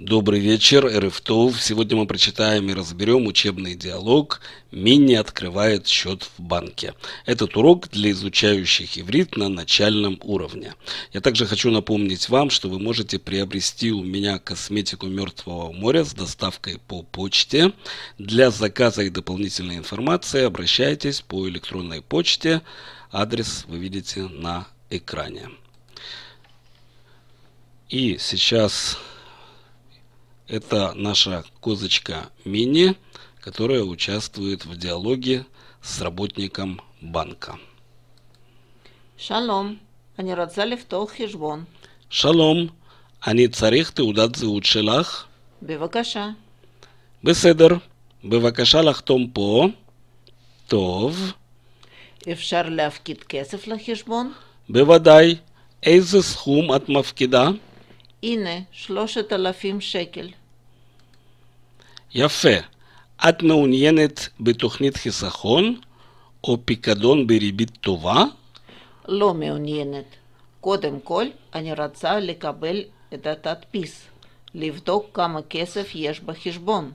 Добрый вечер, РФТОВ. Сегодня мы прочитаем и разберем учебный диалог «Мини открывает счет в банке». Этот урок для изучающих иврит на начальном уровне. Я также хочу напомнить вам, что вы можете приобрести у меня косметику Мертвого моря с доставкой по почте. Для заказа и дополнительной информации обращайтесь по электронной почте. Адрес вы видите на экране. И сейчас это наша козочка мини, которая участвует в диалоге с работником банка. Шалом, они рацали в хижбон. Шалом, они царих ты удадзе учелах. Бевакаша. Беседер, бевакаша лахтом по. Тов. אפשר להפקיד כסף לחשבון? בוודאי. איזה סכום את מפקידה? הנה, שלושת אלפים שקל. יפה. את מעוניינת בתוכנית חיסכון או פיקדון בריבית טובה? לא מעוניינת. קודם כל, אני רוצה לקבל את התדפיס, לבדוק כמה כסף יש בחשבון.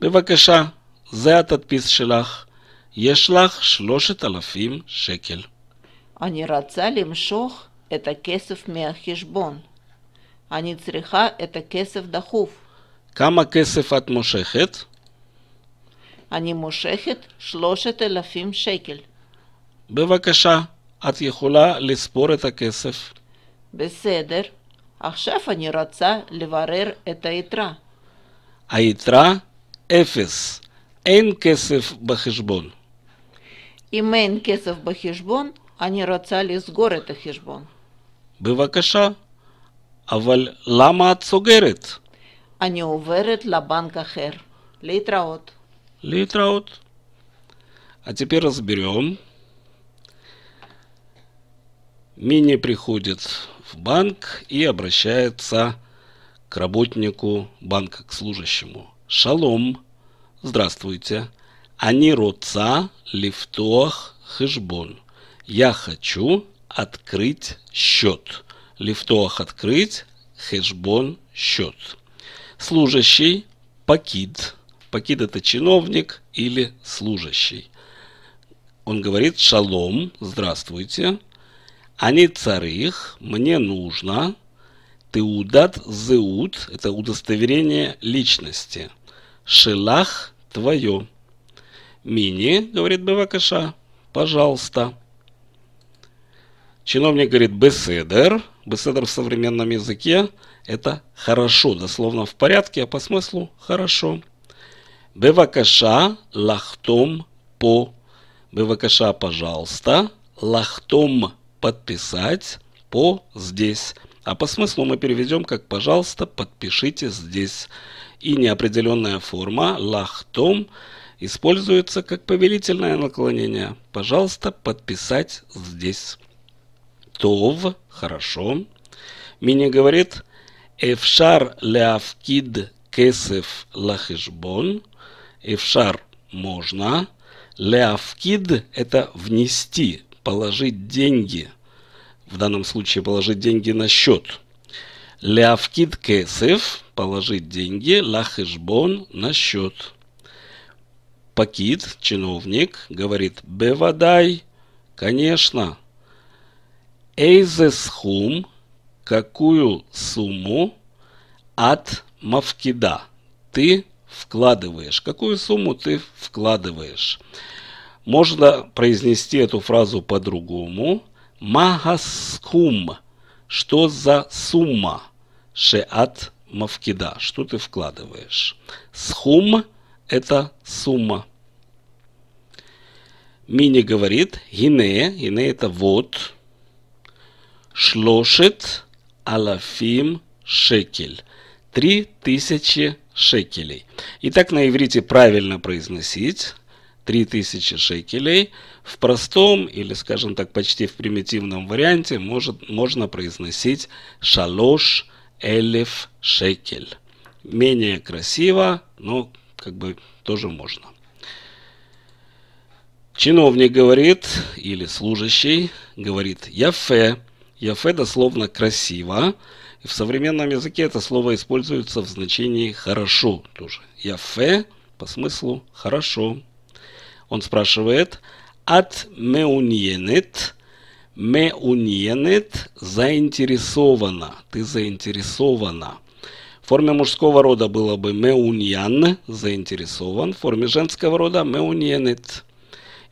בבקשה, זה התדפיס שלך. יש לך 3,000 שקל. אני רוצה למשוך את הכסף מהחשבון. אני צריכה את הכסף דחוף. כמה כסף את מושכת? אני מושכת שלושת אלפים שקל. בבקשה, את יכולה לספור את הכסף. בסדר, עכשיו אני רוצה לברר את היתרה. היתרה? אפס. אין כסף בחשבון. אם אין כסף בחשבון, אני רוצה לסגור את החשבון. בבקשה, אבל למה את סוגרת? אני עוברת לבנק אחר. Литраут. להתראות. А теперь разберем. Мини приходит в банк и обращается к работнику банка, к служащему. Шалом. Здравствуйте. Они роца лифтох хешбон. Я хочу открыть счет. Лифтох открыть, хешбон счет служащий пакид. Пакид это чиновник или служащий. Он говорит шалом, здравствуйте. Они царих, мне нужно. ты удат зеут – это удостоверение личности. Шелах – твое. Мини, говорит Бевакаша, пожалуйста. Чиновник говорит беседер. Беседер в современном языке это хорошо, дословно в порядке, а по смыслу хорошо. Бевакаша лахтом по. Бевакаша, пожалуйста. Лахтом подписать по здесь. А по смыслу мы переведем как «пожалуйста, подпишите здесь». И неопределенная форма «лахтом» используется как повелительное наклонение. «Пожалуйста, подписать здесь». «Тов» – хорошо. Мини говорит – אפשר להפקיד кесев לחשבון, אפשר можно, להפקיד – это внести, положить деньги, в данном случае положить деньги на счет. Ляфкид кесев – положить деньги, лахешбон – на счет. Пакид, чиновник, говорит «бевадай», конечно. Эйзесхум какую сумму от Мавкида ты вкладываешь, какую сумму ты вкладываешь. Можно произнести эту фразу по-другому. Магаскум. Что за сумма? Шеат Мавкида. Что ты вкладываешь? Схум – это сумма. Мини говорит, гине, гине это вот, шлошит алафим шекель. Три тысячи шекелей. Итак, на иврите правильно произносить три тысячи шекелей. В простом или, скажем так, почти в примитивном варианте может, можно произносить шалош элев шекель. Менее красиво, но как бы тоже можно. Чиновник говорит, или служащий говорит, яфе, Яфе дословно «красиво», в современном языке это слово используется в значении «хорошо» тоже. Яфе по смыслу «хорошо». Он спрашивает «От меуньенет» Меуньенет – заинтересована. Ты заинтересована. В форме мужского рода было бы меуньян – заинтересован. В форме женского рода – меуньенет.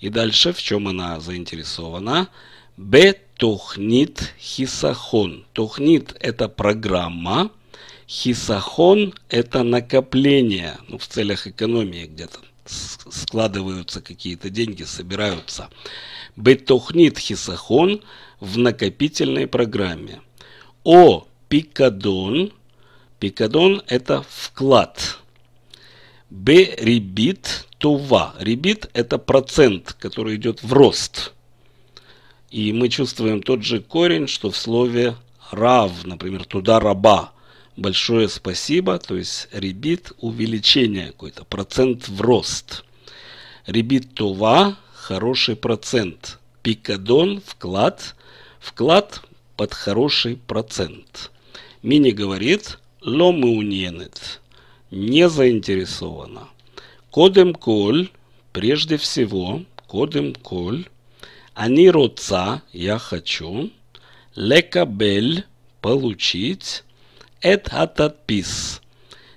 И дальше в чем она заинтересована? Б. Тухнит Хисахон. Тухнит – это программа, Хисахон – это накопление, ну, в целях экономии где-то складываются какие-то деньги, собираются. Б Бетухнит хисахон в накопительной программе. О пикадон. Пикадон – это вклад. Б ребит тува. Ребит – это процент, который идет в рост. И мы чувствуем тот же корень, что в слове «рав», например, «туда раба». Большое спасибо, то есть ребит – увеличение какой-то, процент в рост. Ребит това – хороший процент. Пикадон – вклад. Вклад – под хороший процент. Мини говорит «ломеуненет» – не заинтересовано. Кодем коль – прежде всего, кодем коль – они роца, я хочу. Лекабель, получить. Это атадпис.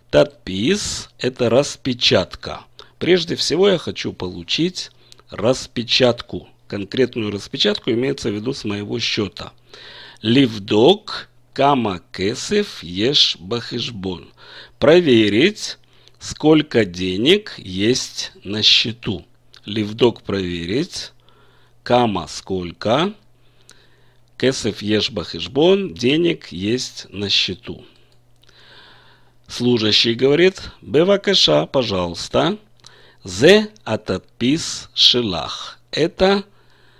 Тадпис – это распечатка. Прежде всего я хочу получить распечатку. Конкретную распечатку имеется в виду с моего счета. Ливдок кама кесев еш бахишбон. Проверить, сколько денег есть на счету. Ливдок проверить. Кама сколько? Кесеф ешь бахишбон, денег есть на счету. Служащий говорит, бевакаша, пожалуйста. Зе атадпис шилах. Это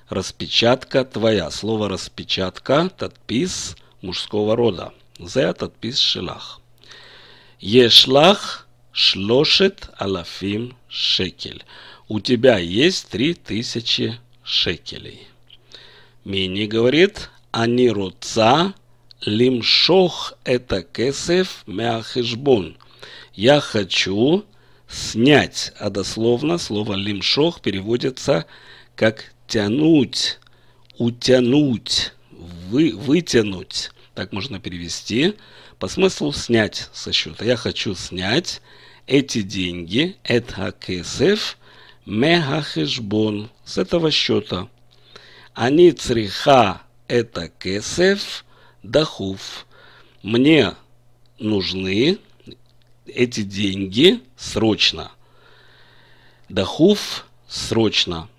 распечатка твоя. Слово распечатка, тадпис мужского рода. Зе атадпис шилах. Ешлах шлошет алафим шекель. У тебя есть три тысячи шекелей. Мини говорит, они руца, лимшох это кесев мяхишбун. Я хочу снять, а дословно слово лимшох переводится как тянуть, утянуть, вы, вытянуть. Так можно перевести. По смыслу снять со счета. Я хочу снять эти деньги, это кесев, мегахешбон, с этого счета. Они цриха это кесев дахуф. Мне нужны эти деньги срочно. Дахуф срочно.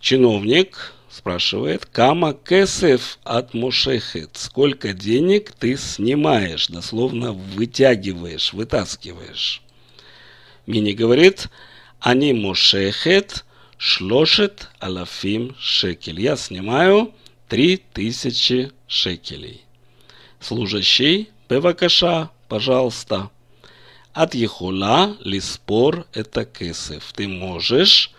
Чиновник спрашивает, кама кесев от мушехет, сколько денег ты снимаешь, дословно вытягиваешь, вытаскиваешь. Мини говорит, они мушехет шлошет алафим шекель. Я снимаю три тысячи шекелей. Служащий, бевакаша, пожалуйста. От ехула лиспор это кесов. Ты можешь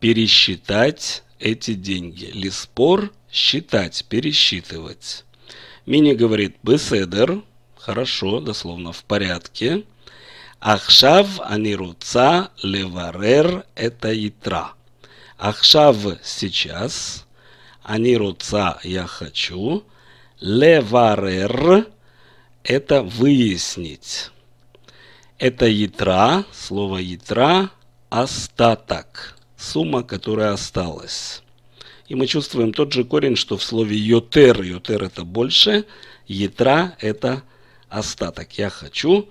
пересчитать эти деньги. Лиспор – считать, пересчитывать. Мини говорит «беседер», хорошо, дословно в порядке – Ахшав, אני רוצה לברר את היתרה. עכשיו, сейчас, אני רוצה, я хочу, леварер, это выяснить. Это ятра, слово ятра, остаток, сумма, которая осталась. И мы чувствуем тот же корень, что в слове йотер. Йотер это больше, ятра это остаток. Я хочу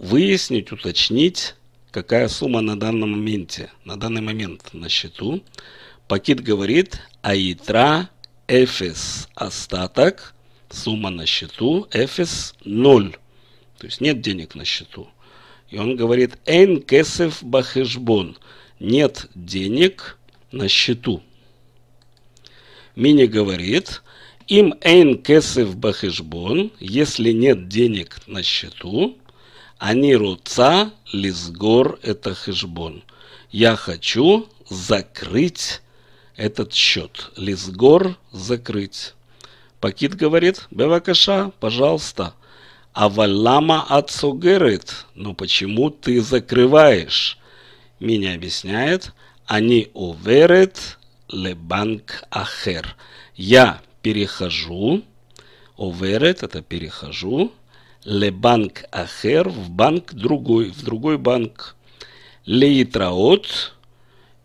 выяснить, уточнить, какая сумма на данном моменте, на данный момент на счету. Пакет говорит Аитра эфес остаток, сумма на счету эфес 0. То есть нет денег на счету. И он говорит Эйн Кесев Бахешбон. Нет денег на счету. Мини говорит им Эйн Кесев Бахешбон, если нет денег на счету, они руца лизгор это хешбон. Я хочу закрыть этот счет. Лизгор закрыть. Пакит говорит, Бевакаша, пожалуйста. А Валлама отсугерит. Но «Ну почему ты закрываешь? Меня объясняет. Они уверят лебанк ахер. Я перехожу. Оверет – это перехожу Банк ахер в банк другой, в другой банк. Лейтраот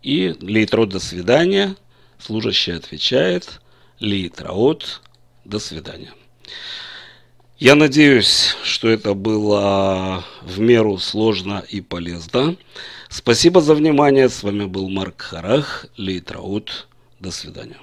и лейтраот до свидания. Служащий отвечает лейтраот до свидания. Я надеюсь, что это было в меру сложно и полезно. Спасибо за внимание. С вами был Марк Харах, Лейтраут. До свидания.